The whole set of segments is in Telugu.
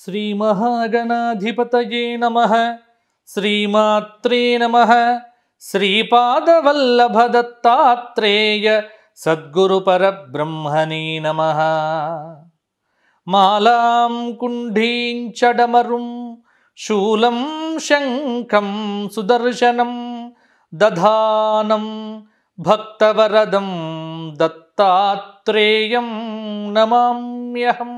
श्रीमहागणाधिपतये नमः श्रीमात्रे नमः श्रीपादवल्लभदत्तात्रेय सद्गुरुपरब्रह्मणे नमः मालां कुण्ठी चडमरुं शूलं शङ्खं सुदर्शनम् దధానం భక్తవరదం దత్తాత్రేయం నమామ్యహం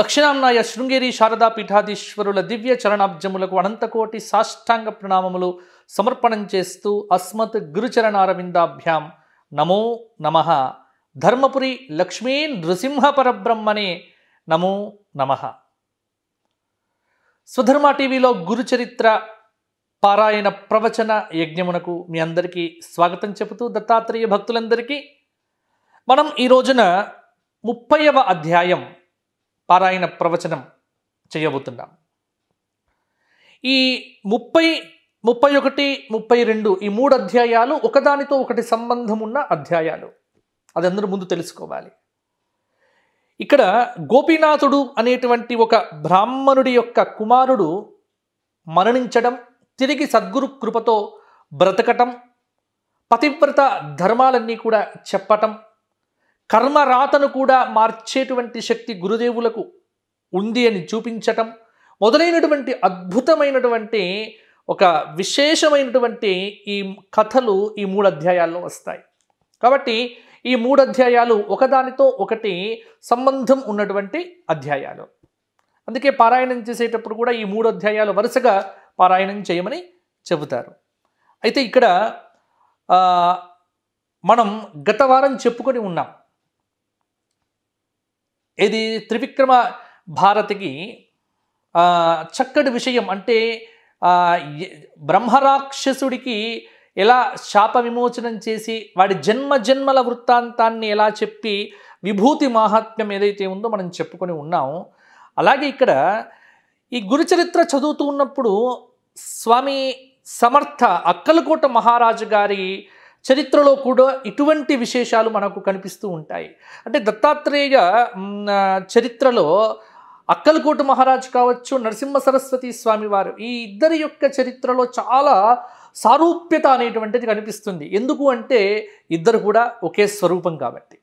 దక్షిణాంనాయ శృంగేరి శారదా పీఠాధీశ్వరుల దివ్య చరణాబ్జములకు అనంతకోటి సాష్టాంగ ప్రణామములు సమర్పణం చేస్తూ అస్మత్ గురుచరణారవిందాభ్యాం నమో నమ ధర్మపురి లక్ష్మీ నృసింహ పరబ్రహ్మణే నమో నమ స్వధర్మ టీవీలో గురుచరిత్ర పారాయణ ప్రవచన యజ్ఞమునకు మీ అందరికీ స్వాగతం చెబుతూ దత్తాత్రేయ భక్తులందరికీ మనం ఈ రోజున ముప్పైవ అధ్యాయం పారాయణ ప్రవచనం చేయబోతున్నాం ఈ ముప్పై ముప్పై ఒకటి ముప్పై రెండు ఈ మూడు అధ్యాయాలు ఒకదానితో ఒకటి సంబంధం ఉన్న అధ్యాయాలు అది అందరూ ముందు తెలుసుకోవాలి ఇక్కడ గోపీనాథుడు అనేటువంటి ఒక బ్రాహ్మణుడి యొక్క కుమారుడు మరణించడం తిరిగి సద్గురు కృపతో బ్రతకటం పతివ్రత ధర్మాలన్నీ కూడా చెప్పటం కర్మరాతను కూడా మార్చేటువంటి శక్తి గురుదేవులకు ఉంది అని చూపించటం మొదలైనటువంటి అద్భుతమైనటువంటి ఒక విశేషమైనటువంటి ఈ కథలు ఈ మూడు అధ్యాయాల్లో వస్తాయి కాబట్టి ఈ మూడు అధ్యాయాలు ఒకదానితో ఒకటి సంబంధం ఉన్నటువంటి అధ్యాయాలు అందుకే పారాయణం చేసేటప్పుడు కూడా ఈ మూడు అధ్యాయాలు వరుసగా పారాయణం చేయమని చెబుతారు అయితే ఇక్కడ మనం గత వారం చెప్పుకొని ఉన్నాం ఇది త్రివిక్రమ భారతికి చక్కటి విషయం అంటే బ్రహ్మరాక్షసుడికి ఎలా శాప విమోచనం చేసి వాడి జన్మ జన్మల వృత్తాంతాన్ని ఎలా చెప్పి విభూతి మాహాత్మ్యం ఏదైతే ఉందో మనం చెప్పుకొని ఉన్నాం అలాగే ఇక్కడ ఈ గురుచరిత్ర చదువుతూ ఉన్నప్పుడు స్వామి సమర్థ అక్కలకోట మహారాజు గారి చరిత్రలో కూడా ఇటువంటి విశేషాలు మనకు కనిపిస్తూ ఉంటాయి అంటే దత్తాత్రేయ చరిత్రలో అక్కలకోట మహారాజు కావచ్చు నరసింహ సరస్వతి స్వామి వారు ఈ ఇద్దరి యొక్క చరిత్రలో చాలా సారూప్యత అనేటువంటిది కనిపిస్తుంది ఎందుకు అంటే ఇద్దరు కూడా ఒకే స్వరూపం కాబట్టి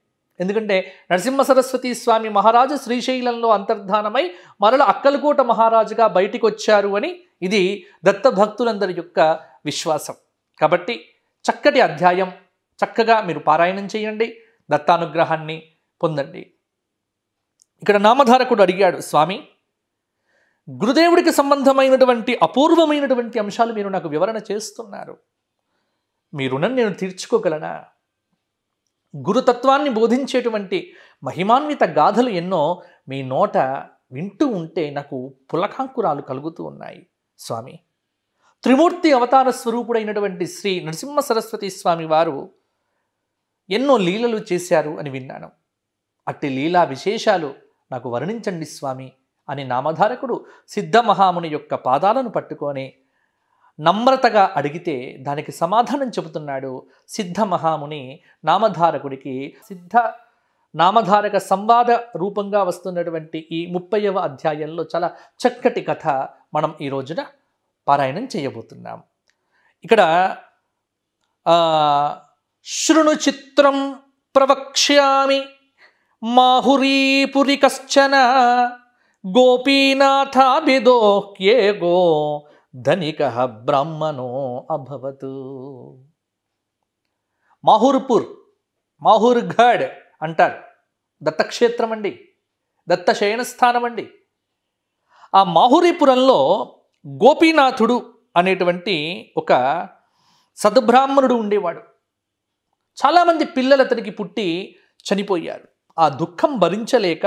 ఎందుకంటే నరసింహ సరస్వతి స్వామి మహారాజు శ్రీశైలంలో అంతర్ధానమై మరల అక్కలకోట మహారాజుగా బయటికి వచ్చారు అని ఇది దత్తభక్తులందరి యొక్క విశ్వాసం కాబట్టి చక్కటి అధ్యాయం చక్కగా మీరు పారాయణం చేయండి దత్తానుగ్రహాన్ని పొందండి ఇక్కడ నామధారకుడు అడిగాడు స్వామి గురుదేవుడికి సంబంధమైనటువంటి అపూర్వమైనటువంటి అంశాలు మీరు నాకు వివరణ చేస్తున్నారు మీ రుణం నేను తీర్చుకోగలనా గురుతత్వాన్ని బోధించేటువంటి మహిమాన్విత గాథలు ఎన్నో మీ నోట వింటూ ఉంటే నాకు పులకాంకురాలు కలుగుతూ ఉన్నాయి స్వామి త్రిమూర్తి అవతార స్వరూపుడైనటువంటి శ్రీ నరసింహ సరస్వతి స్వామి వారు ఎన్నో లీలలు చేశారు అని విన్నాను అట్టి లీలా విశేషాలు నాకు వర్ణించండి స్వామి అని నామధారకుడు సిద్ధమహాముని యొక్క పాదాలను పట్టుకొని నమ్రతగా అడిగితే దానికి సమాధానం చెబుతున్నాడు సిద్ధమహాముని నామధారకుడికి సిద్ధ నామధారక సంవాద రూపంగా వస్తున్నటువంటి ఈ ముప్పైవ అధ్యాయంలో చాలా చక్కటి కథ మనం ఈ రోజున పారాయణం చేయబోతున్నాం ఇక్కడ శృణు చిత్రం ప్రవక్ష్యామి మాహురీపురి కశ్చన గోపీనాథాభిదోహ్యేగో ధనిక బ్రాహ్మణో అభవత్ మాహూర్పూర్ మాహూర్ఘడ్ అంటారు దత్తక్షేత్రం అండి దత్త శయనస్థానం అండి ఆ మాహురీపురంలో గోపీనాథుడు అనేటువంటి ఒక సద్బ్రాహ్మణుడు ఉండేవాడు చాలామంది పిల్లలు అతనికి పుట్టి చనిపోయారు ఆ దుఃఖం భరించలేక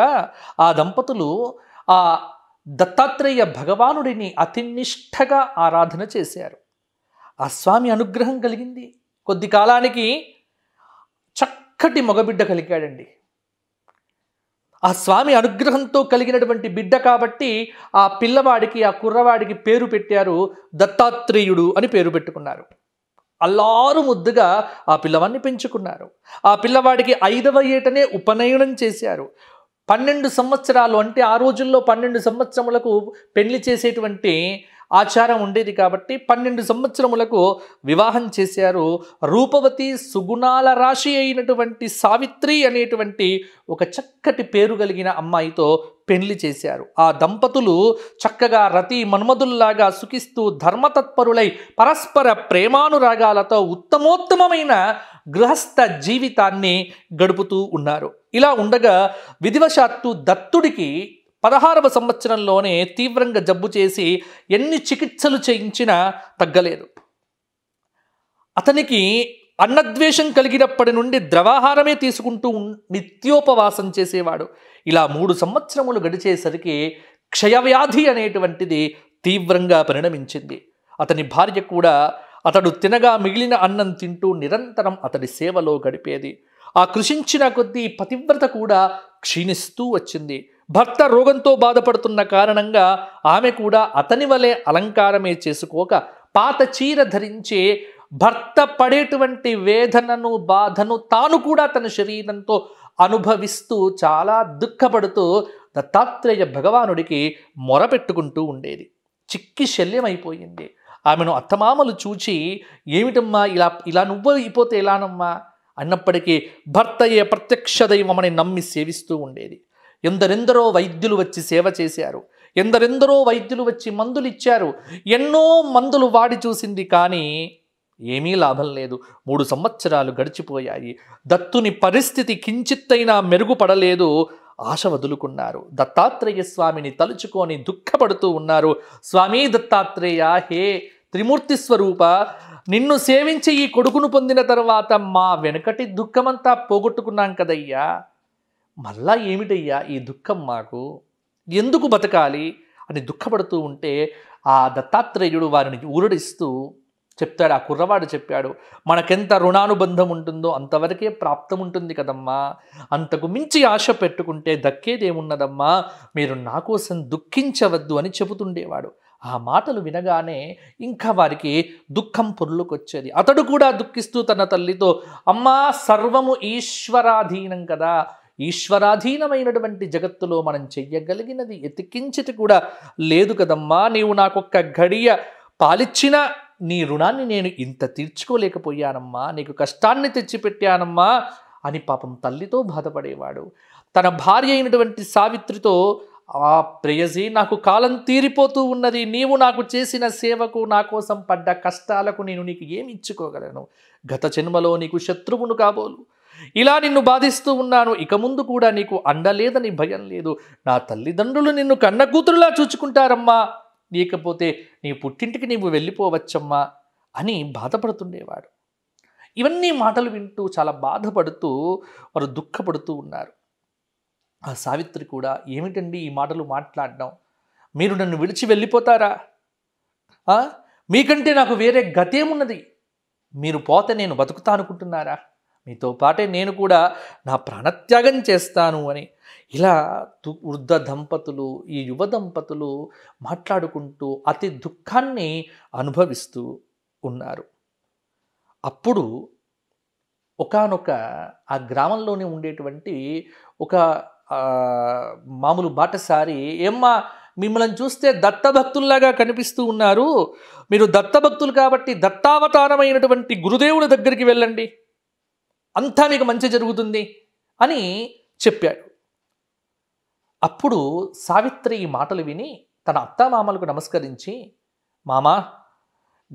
ఆ దంపతులు ఆ దత్తాత్రేయ భగవానుడిని అతి నిష్ఠగా ఆరాధన చేశారు ఆ స్వామి అనుగ్రహం కలిగింది కొద్ది కాలానికి చక్కటి మగబిడ్డ కలిగాడండి ఆ స్వామి అనుగ్రహంతో కలిగినటువంటి బిడ్డ కాబట్టి ఆ పిల్లవాడికి ఆ కుర్రవాడికి పేరు పెట్టారు దత్తాత్రేయుడు అని పేరు పెట్టుకున్నారు అల్లారు ముద్దుగా ఆ పిల్లవాడిని పెంచుకున్నారు ఆ పిల్లవాడికి ఐదవ ఏటనే ఉపనయనం చేశారు పన్నెండు సంవత్సరాలు అంటే ఆ రోజుల్లో పన్నెండు సంవత్సరములకు పెళ్లి చేసేటువంటి ఆచారం ఉండేది కాబట్టి పన్నెండు సంవత్సరములకు వివాహం చేశారు రూపవతి సుగుణాల రాశి అయినటువంటి సావిత్రి అనేటువంటి ఒక చక్కటి పేరు కలిగిన అమ్మాయితో పెళ్లి చేశారు ఆ దంపతులు చక్కగా రతి మన్మధుల్లాగా సుఖిస్తూ ధర్మతత్పరులై పరస్పర ప్రేమానురాగాలతో ఉత్తమోత్తమమైన గృహస్థ జీవితాన్ని గడుపుతూ ఉన్నారు ఇలా ఉండగా విధివశాత్తు దత్తుడికి పదహారవ సంవత్సరంలోనే తీవ్రంగా జబ్బు చేసి ఎన్ని చికిత్సలు చేయించినా తగ్గలేదు అతనికి అన్నద్వేషం కలిగినప్పటి నుండి ద్రవాహారమే తీసుకుంటూ నిత్యోపవాసం చేసేవాడు ఇలా మూడు సంవత్సరములు గడిచేసరికి క్షయవ్యాధి అనేటువంటిది తీవ్రంగా పరిణమించింది అతని భార్య కూడా అతడు తినగా మిగిలిన అన్నం తింటూ నిరంతరం అతడి సేవలో గడిపేది ఆ కృషించిన కొద్దీ పతివ్రత కూడా క్షీణిస్తూ వచ్చింది భర్త రోగంతో బాధపడుతున్న కారణంగా ఆమె కూడా అతని వలె అలంకారమే చేసుకోక పాత చీర ధరించి భర్త పడేటువంటి వేదనను బాధను తాను కూడా తన శరీరంతో అనుభవిస్తూ చాలా దుఃఖపడుతూ దత్తాత్రేయ భగవానుడికి మొరపెట్టుకుంటూ ఉండేది చిక్కి శల్యమైపోయింది ఆమెను అత్తమామలు చూచి ఏమిటమ్మా ఇలా ఇలా నువ్వు అయిపోతే ఎలానమ్మా అన్నప్పటికీ భర్తయే ప్రత్యక్ష దైవమని నమ్మి సేవిస్తూ ఉండేది ఎందరెందరో వైద్యులు వచ్చి సేవ చేశారు ఎందరెందరో వైద్యులు వచ్చి మందులు ఇచ్చారు ఎన్నో మందులు వాడి చూసింది కానీ ఏమీ లాభం లేదు మూడు సంవత్సరాలు గడిచిపోయాయి దత్తుని పరిస్థితి కించిత్తైనా మెరుగుపడలేదు ఆశ వదులుకున్నారు దత్తాత్రేయ స్వామిని తలుచుకొని దుఃఖపడుతూ ఉన్నారు స్వామి దత్తాత్రేయ హే త్రిమూర్తి స్వరూప నిన్ను సేవించి ఈ కొడుకును పొందిన తర్వాత మా వెనకటి దుఃఖమంతా పోగొట్టుకున్నాం కదయ్యా మళ్ళా ఏమిటయ్యా ఈ దుఃఖం మాకు ఎందుకు బతకాలి అని దుఃఖపడుతూ ఉంటే ఆ దత్తాత్రేయుడు వారిని ఊరడిస్తూ చెప్తాడు ఆ కుర్రవాడు చెప్పాడు మనకెంత రుణానుబంధం ఉంటుందో అంతవరకే ప్రాప్తం ఉంటుంది కదమ్మా అంతకు మించి ఆశ పెట్టుకుంటే దక్కేదేమున్నదమ్మా మీరు నా కోసం దుఃఖించవద్దు అని చెబుతుండేవాడు ఆ మాటలు వినగానే ఇంకా వారికి దుఃఖం పొర్లుకొచ్చేది అతడు కూడా దుఃఖిస్తూ తన తల్లితో అమ్మా సర్వము ఈశ్వరాధీనం కదా ఈశ్వరాధీనమైనటువంటి జగత్తులో మనం చెయ్యగలిగినది ఎతికించిటి కూడా లేదు కదమ్మా నీవు నాకొక్క ఘడియ పాలిచ్చిన నీ రుణాన్ని నేను ఇంత తీర్చుకోలేకపోయానమ్మా నీకు కష్టాన్ని తెచ్చిపెట్టానమ్మా అని పాపం తల్లితో బాధపడేవాడు తన భార్య అయినటువంటి సావిత్రితో ఆ ప్రేయసి నాకు కాలం తీరిపోతూ ఉన్నది నీవు నాకు చేసిన సేవకు నా కోసం పడ్డ కష్టాలకు నేను నీకు ఏమి ఇచ్చుకోగలను గత జన్మలో నీకు శత్రువును కాబోలు ఇలా నిన్ను బాధిస్తూ ఉన్నాను ఇక ముందు కూడా నీకు అండలేదని భయం లేదు నా తల్లిదండ్రులు నిన్ను కన్న కూతురులా చూచుకుంటారమ్మా లేకపోతే నీ పుట్టింటికి నీవు వెళ్ళిపోవచ్చమ్మా అని బాధపడుతుండేవాడు ఇవన్నీ మాటలు వింటూ చాలా బాధపడుతూ వారు దుఃఖపడుతూ ఉన్నారు ఆ సావిత్రి కూడా ఏమిటండి ఈ మాటలు మాట్లాడడం మీరు నన్ను విడిచి వెళ్ళిపోతారా మీకంటే నాకు వేరే గతేమున్నది మీరు పోతే నేను బతుకుతా అనుకుంటున్నారా మీతో పాటే నేను కూడా నా ప్రాణత్యాగం చేస్తాను అని ఇలా వృద్ధ దంపతులు ఈ యువ దంపతులు మాట్లాడుకుంటూ అతి దుఃఖాన్ని అనుభవిస్తూ ఉన్నారు అప్పుడు ఒకనొక ఆ గ్రామంలోనే ఉండేటువంటి ఒక మామూలు బాటసారి ఏమ్మా మిమ్మల్ని చూస్తే దత్తభక్తుల్లాగా కనిపిస్తూ ఉన్నారు మీరు దత్తభక్తులు కాబట్టి దత్తావతారమైనటువంటి గురుదేవుల దగ్గరికి వెళ్ళండి అంతా మీకు మంచి జరుగుతుంది అని చెప్పాడు అప్పుడు సావిత్రి ఈ మాటలు విని తన అత్తామామలకు నమస్కరించి మామా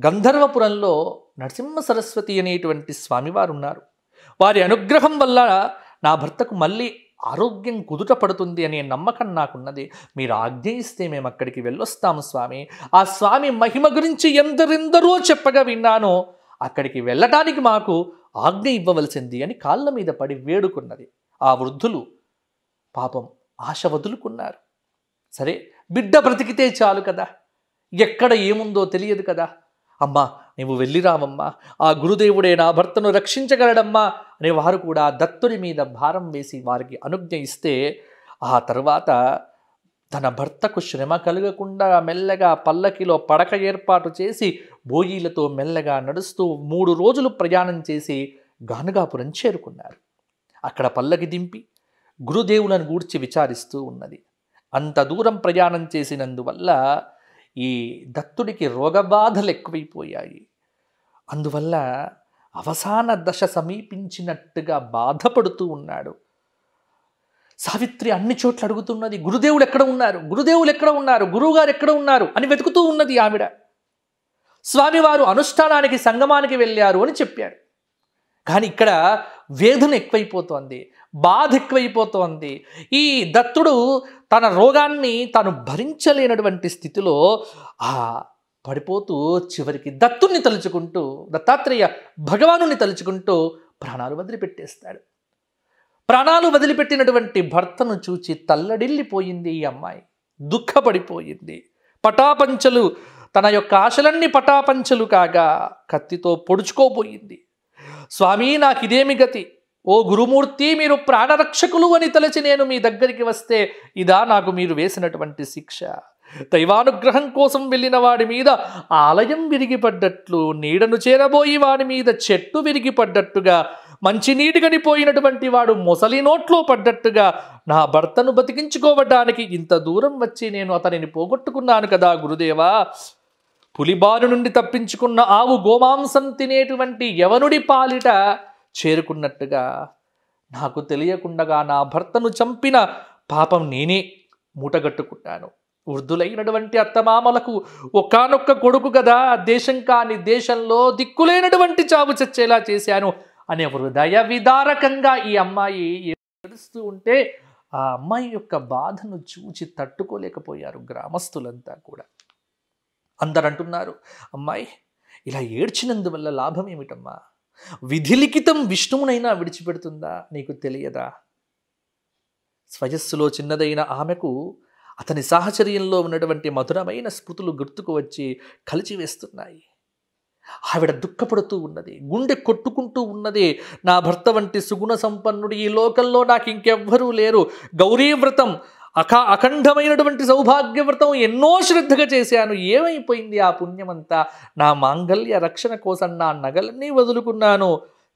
గంధర్వపురంలో నరసింహ సరస్వతి అనేటువంటి స్వామివారు ఉన్నారు వారి అనుగ్రహం వల్ల నా భర్తకు మళ్ళీ ఆరోగ్యం కుదుట పడుతుంది అనే నమ్మకం నాకున్నది మీరు ఆజ్ఞయిస్తే మేము అక్కడికి వెళ్ళొస్తాము స్వామి ఆ స్వామి మహిమ గురించి ఎందరెందరో చెప్పగా విన్నాను అక్కడికి వెళ్ళటానికి మాకు ఆజ్ఞ ఇవ్వవలసింది అని కాళ్ళ మీద పడి వేడుకున్నది ఆ వృద్ధులు పాపం ఆశ వదులుకున్నారు సరే బిడ్డ బ్రతికితే చాలు కదా ఎక్కడ ఏముందో తెలియదు కదా అమ్మా నువ్వు వెళ్ళిరావమ్మా ఆ గురుదేవుడే నా భర్తను రక్షించగలడమ్మా అనే వారు కూడా దత్తుని మీద భారం వేసి వారికి అనుజ్ఞ ఇస్తే ఆ తర్వాత తన భర్తకు శ్రమ కలగకుండా మెల్లగా పల్లకిలో పడక ఏర్పాటు చేసి బోయీలతో మెల్లగా నడుస్తూ మూడు రోజులు ప్రయాణం చేసి గానుగాపురం చేరుకున్నారు అక్కడ పల్లకి దింపి గురుదేవులను గూర్చి విచారిస్తూ ఉన్నది అంత దూరం ప్రయాణం చేసినందువల్ల ఈ దత్తుడికి రోగబాధలు ఎక్కువైపోయాయి అందువల్ల అవసాన దశ సమీపించినట్టుగా బాధపడుతూ ఉన్నాడు సావిత్రి అన్ని చోట్ల అడుగుతున్నది గురుదేవులు ఎక్కడ ఉన్నారు గురుదేవులు ఎక్కడ ఉన్నారు గురువుగారు ఎక్కడ ఉన్నారు అని వెతుకుతూ ఉన్నది ఆవిడ స్వామివారు అనుష్ఠానానికి సంగమానికి వెళ్ళారు అని చెప్పాడు కానీ ఇక్కడ వేదన ఎక్కువైపోతోంది బాధ ఎక్కువైపోతోంది ఈ దత్తుడు తన రోగాన్ని తాను భరించలేనటువంటి స్థితిలో ఆ పడిపోతూ చివరికి దత్తుణ్ణి తలుచుకుంటూ దత్తాత్రేయ భగవాను తలుచుకుంటూ ప్రాణాలు వదిలిపెట్టేస్తాడు ప్రాణాలు వదిలిపెట్టినటువంటి భర్తను చూచి తల్లడిల్లిపోయింది ఈ అమ్మాయి దుఃఖపడిపోయింది పటాపంచలు తన యొక్క ఆశలన్నీ పటాపంచలు కాగా కత్తితో పొడుచుకోబోయింది స్వామి నాకు ఇదేమి గతి ఓ గురుమూర్తి మీరు ప్రాణరక్షకులు అని తలచి నేను మీ దగ్గరికి వస్తే ఇదా నాకు మీరు వేసినటువంటి శిక్ష దైవానుగ్రహం కోసం వెళ్ళిన వాడి మీద ఆలయం విరిగిపడ్డట్లు నీడను చేరబోయి వాడి మీద చెట్టు విరిగిపడ్డట్టుగా మంచి నీటి పోయినటువంటి వాడు ముసలి నోట్లో పడ్డట్టుగా నా భర్తను బతికించుకోవడానికి ఇంత దూరం వచ్చి నేను అతనిని పోగొట్టుకున్నాను కదా గురుదేవా పులిబారు నుండి తప్పించుకున్న ఆవు గోమాంసం తినేటువంటి యవనుడి పాలిట చేరుకున్నట్టుగా నాకు తెలియకుండగా నా భర్తను చంపిన పాపం నేనే మూటగట్టుకుంటాను వృద్ధులైనటువంటి అత్తమామలకు ఒకనొక్క కొడుకు కదా దేశం కాని దేశంలో దిక్కులేనటువంటి చావు చచ్చేలా చేశాను అనే హృదయ విదారకంగా ఈ అమ్మాయి ఏడుస్తూ ఉంటే ఆ అమ్మాయి యొక్క బాధను చూచి తట్టుకోలేకపోయారు గ్రామస్తులంతా కూడా అందరు అంటున్నారు అమ్మాయి ఇలా ఏడ్చినందువల్ల లాభం ఏమిటమ్మా విధిలిఖితం విష్ణువునైనా విడిచిపెడుతుందా నీకు తెలియదా స్వయస్సులో చిన్నదైన ఆమెకు అతని సాహచర్యంలో ఉన్నటువంటి మధురమైన స్మృతులు గుర్తుకు వచ్చి కలిచివేస్తున్నాయి ఆవిడ దుఃఖపడుతూ ఉన్నది గుండె కొట్టుకుంటూ ఉన్నది నా భర్త వంటి సుగుణ సంపన్నుడు ఈ లోకంలో నాకు ఇంకెవ్వరూ లేరు గౌరీ వ్రతం అఖ అఖండమైనటువంటి సౌభాగ్య వ్రతం ఎన్నో శ్రద్ధగా చేశాను ఏమైపోయింది ఆ పుణ్యమంతా నా మాంగల్య రక్షణ కోసం నా నగలన్నీ వదులుకున్నాను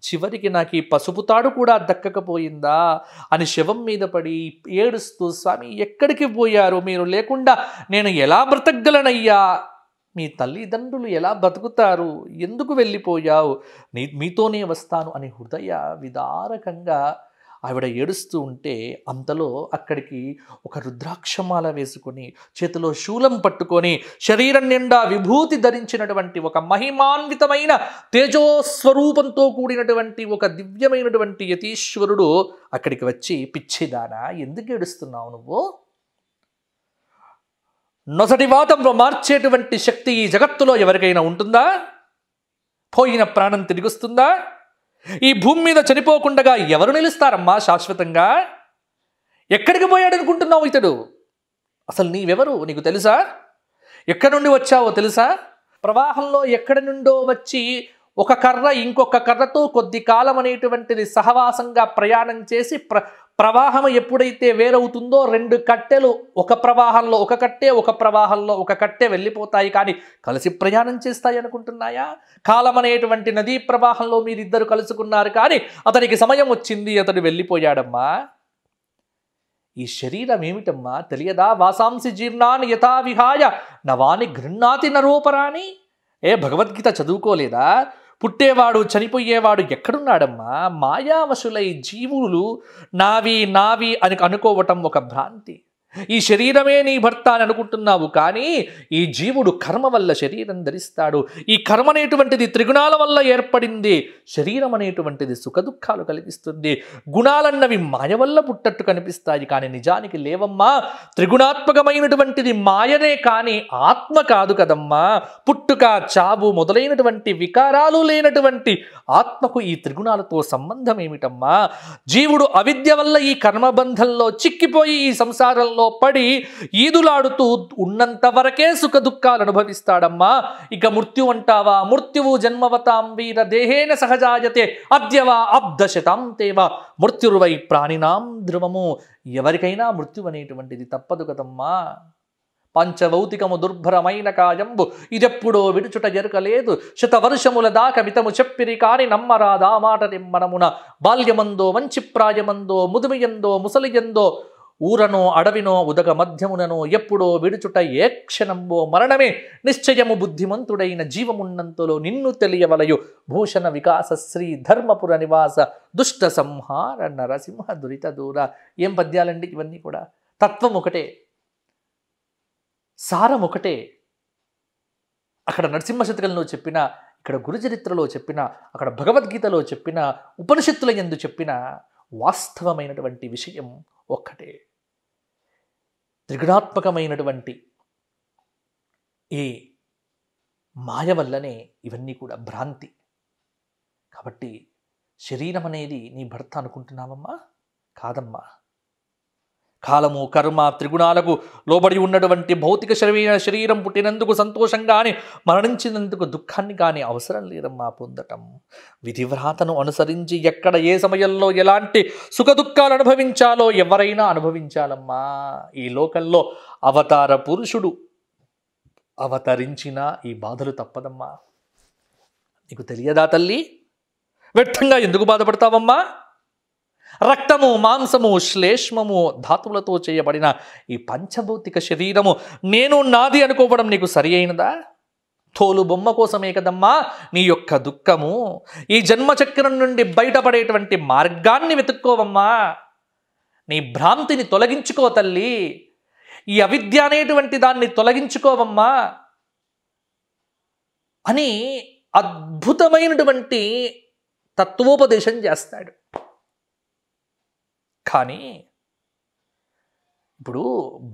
చివరికి నాకు ఈ పసుపు తాడు కూడా దక్కకపోయిందా అని శవం మీద పడి ఏడుస్తూ స్వామి ఎక్కడికి పోయారు మీరు లేకుండా నేను ఎలా బ్రతకగలనయ్యా మీ తల్లిదండ్రులు ఎలా బ్రతుకుతారు ఎందుకు వెళ్ళిపోయావు నీ మీతోనే వస్తాను అని హృదయ విదారకంగా ఆవిడ ఏడుస్తూ ఉంటే అంతలో అక్కడికి ఒక రుద్రాక్షమాల వేసుకొని చేతిలో శూలం పట్టుకొని శరీరం నిండా విభూతి ధరించినటువంటి ఒక మహిమాన్వితమైన తేజోస్వరూపంతో కూడినటువంటి ఒక దివ్యమైనటువంటి యతీశ్వరుడు అక్కడికి వచ్చి పిచ్చిదానా ఎందుకు ఏడుస్తున్నావు నువ్వు నొసటి వాదంలో మార్చేటువంటి శక్తి ఈ జగత్తులో ఎవరికైనా ఉంటుందా పోయిన ప్రాణం వస్తుందా ఈ భూమి మీద చనిపోకుండా ఎవరు నిలుస్తారమ్మా శాశ్వతంగా ఎక్కడికి పోయాడు అనుకుంటున్నావు ఇతడు అసలు నీవెవరు నీకు తెలుసా ఎక్కడి నుండి వచ్చావో తెలుసా ప్రవాహంలో ఎక్కడి నుండో వచ్చి ఒక కర్ర ఇంకొక కర్రతో కొద్ది కాలం అనేటువంటిది సహవాసంగా ప్రయాణం చేసి ప్ర ప్రవాహం ఎప్పుడైతే వేరవుతుందో రెండు కట్టెలు ఒక ప్రవాహంలో ఒక కట్టే ఒక ప్రవాహంలో ఒక కట్టె వెళ్ళిపోతాయి కానీ కలిసి ప్రయాణం చేస్తాయి అనుకుంటున్నాయా కాలం అనేటువంటి నదీ ప్రవాహంలో మీరిద్దరు కలుసుకున్నారు కానీ అతనికి సమయం వచ్చింది అతడు వెళ్ళిపోయాడమ్మా ఈ శరీరం ఏమిటమ్మా తెలియదా వాసాంసి జీర్ణాన్ని యథావిహాయ నవాని గృహ్ణాతి నరూపరాని ఏ భగవద్గీత చదువుకోలేదా పుట్టేవాడు చనిపోయేవాడు ఎక్కడున్నాడమ్మా మాయావశులై జీవులు నావి నావి అని అనుకోవటం ఒక భ్రాంతి ఈ శరీరమే నీ భర్త అని అనుకుంటున్నావు కానీ ఈ జీవుడు కర్మ వల్ల శరీరం ధరిస్తాడు ఈ కర్మ అనేటువంటిది త్రిగుణాల వల్ల ఏర్పడింది శరీరం అనేటువంటిది సుఖదుఖాలు కలిగిస్తుంది గుణాలన్నవి మాయ వల్ల పుట్టట్టు కనిపిస్తాయి కానీ నిజానికి లేవమ్మా త్రిగుణాత్మకమైనటువంటిది మాయనే కానీ ఆత్మ కాదు కదమ్మా పుట్టుక చావు మొదలైనటువంటి వికారాలు లేనటువంటి ఆత్మకు ఈ త్రిగుణాలతో సంబంధం ఏమిటమ్మా జీవుడు అవిద్య వల్ల ఈ కర్మబంధంలో చిక్కిపోయి ఈ సంసారంలో బంధంలో పడి ఈదులాడుతూ ఉన్నంత వరకే సుఖ దుఃఖాలు అనుభవిస్తాడమ్మా ఇక మృత్యు అంటావా మృత్యువు జన్మవతాం వీర దేహేన సహజాయతే అద్యవా అబ్దశతాం తేవా మృత్యుర్వై ప్రాణినాం ధ్రువము ఎవరికైనా మృత్యు అనేటువంటిది తప్పదు కదమ్మా పంచభౌతికము దుర్భరమైన కాయంబు ఇదెప్పుడో విడుచుట జరగలేదు శతవర్షముల దాక మితము చెప్పిరి కాని నమ్మరాదా మాట నిమ్మనమున బాల్యమందో మంచి ప్రాయమందో ముదుమియందో ముసలియందో ఊరనో అడవినో ఉదగ మధ్యముననో ఎప్పుడో విడుచుట ఏ క్షణంబో మరణమే నిశ్చయము బుద్ధిమంతుడైన జీవమున్నంతలో నిన్ను తెలియవలయు భూషణ వికాస శ్రీ ధర్మపుర నివాస దుష్ట సంహార నరసింహ దురిత దూర ఏం పద్యాలండి ఇవన్నీ కూడా తత్వం ఒకటే సారం ఒకటే అక్కడ నరసింహ శతకంలో చెప్పిన ఇక్కడ గురుచరిత్రలో చెప్పిన అక్కడ భగవద్గీతలో చెప్పిన ఉపనిషత్తుల ఎందు చెప్పిన వాస్తవమైనటువంటి విషయం ఒక్కటే త్రిగుణాత్మకమైనటువంటి ఈ మాయ వల్లనే ఇవన్నీ కూడా భ్రాంతి కాబట్టి శరీరం అనేది నీ భర్త అనుకుంటున్నావమ్మా కాదమ్మా కాలము కర్మ త్రిగుణాలకు లోబడి ఉన్నటువంటి భౌతిక శరీర శరీరం పుట్టినందుకు సంతోషం కానీ మరణించినందుకు దుఃఖాన్ని కానీ అవసరం లేదమ్మా పొందటం విధివ్రాతను అనుసరించి ఎక్కడ ఏ సమయంలో ఎలాంటి సుఖదుఖాలు అనుభవించాలో ఎవరైనా అనుభవించాలమ్మా ఈ లోకంలో అవతార పురుషుడు అవతరించినా ఈ బాధలు తప్పదమ్మా నీకు తెలియదా తల్లి వ్యర్థంగా ఎందుకు బాధపడతావమ్మా రక్తము మాంసము శ్లేష్మము ధాతువులతో చేయబడిన ఈ పంచభౌతిక శరీరము నేను నాది అనుకోవడం నీకు సరి అయినదా తోలు బొమ్మ కోసమే కదమ్మా నీ యొక్క దుఃఖము ఈ జన్మచక్రం నుండి బయటపడేటువంటి మార్గాన్ని వెతుక్కోవమ్మా నీ భ్రాంతిని తొలగించుకో తల్లి ఈ అవిద్య అనేటువంటి దాన్ని తొలగించుకోవమ్మా అని అద్భుతమైనటువంటి తత్వోపదేశం చేస్తాడు కానీ ఇప్పుడు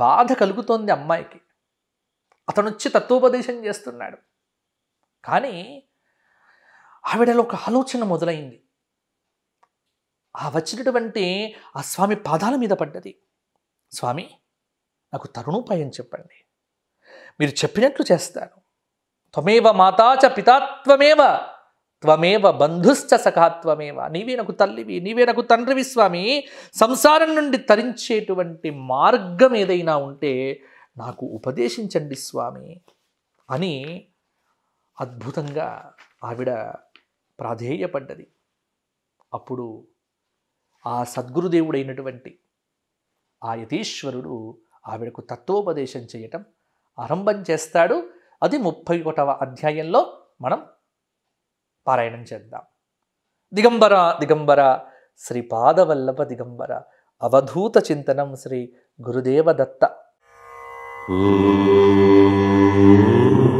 బాధ కలుగుతోంది అమ్మాయికి అతను వచ్చి తత్వోపదేశం చేస్తున్నాడు కానీ ఆవిడలో ఒక ఆలోచన మొదలైంది ఆ వచ్చినటువంటి ఆ స్వామి పాదాల మీద పడ్డది స్వామి నాకు తరుణోపాయం చెప్పండి మీరు చెప్పినట్లు చేస్తాను త్వమేవ మాతాచ పితాత్వమేవ త్వమేవ బంధుశ్చ సఖా త్వమేవ నీవే నాకు తల్లివి నీవే నాకు తండ్రివి స్వామి సంసారం నుండి తరించేటువంటి మార్గం ఏదైనా ఉంటే నాకు ఉపదేశించండి స్వామి అని అద్భుతంగా ఆవిడ ప్రాధేయపడ్డది అప్పుడు ఆ సద్గురుదేవుడైనటువంటి ఆ యతీశ్వరుడు ఆవిడకు తత్వోపదేశం చేయటం ఆరంభం చేస్తాడు అది ముప్పై ఒకటవ అధ్యాయంలో మనం పారాయణం చేద్దాం దిగంబర దిగంబర శ్రీ పాదవల్లభ దిగంబర అవధూత చింతనం శ్రీ గురుదేవదత్త Ooh.